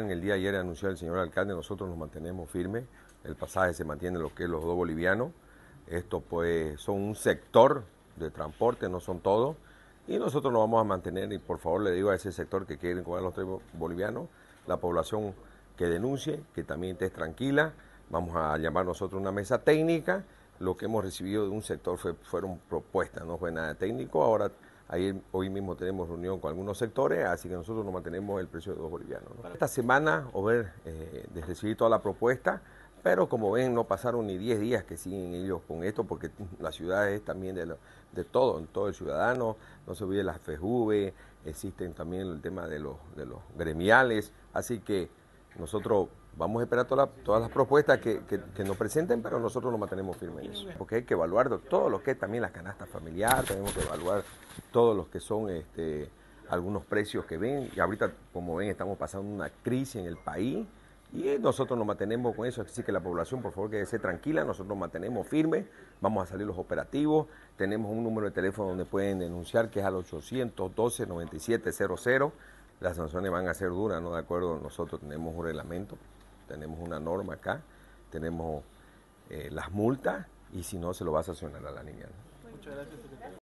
el día ayer anunció el señor alcalde, nosotros nos mantenemos firmes, el pasaje se mantiene lo que es los dos bolivianos, esto pues son un sector de transporte, no son todos, y nosotros lo vamos a mantener, y por favor le digo a ese sector que quieren cobrar los tres bolivianos, la población que denuncie, que también esté tranquila, vamos a llamar nosotros una mesa técnica, lo que hemos recibido de un sector fue, fueron propuestas, no fue nada técnico, ahora Ahí, hoy mismo tenemos reunión con algunos sectores, así que nosotros nos mantenemos el precio de dos bolivianos. Esta semana, o eh, de recibir toda la propuesta, pero como ven, no pasaron ni 10 días que siguen ellos con esto, porque la ciudad es también de, todo, en todo el ciudadano, no se olvide la FEJV, existen también el tema de los, de los gremiales, así que nosotros vamos a esperar todas las propuestas que, nos presenten, pero nosotros nos mantenemos firmes en eso. Porque hay que evaluar todo lo que es también las canastas familiar, tenemos que evaluar todos los que son este, algunos precios que ven. Y ahorita, como ven, estamos pasando una crisis en el país y nosotros nos mantenemos con eso. Así que la población, por favor, que se tranquila, nosotros nos mantenemos firmes, vamos a salir los operativos. Tenemos un número de teléfono donde pueden denunciar que es al 812-9700. Las sanciones van a ser duras, ¿no? De acuerdo, nosotros tenemos un reglamento, tenemos una norma acá, tenemos eh, las multas y si no, se lo va a sancionar a la niña. gracias,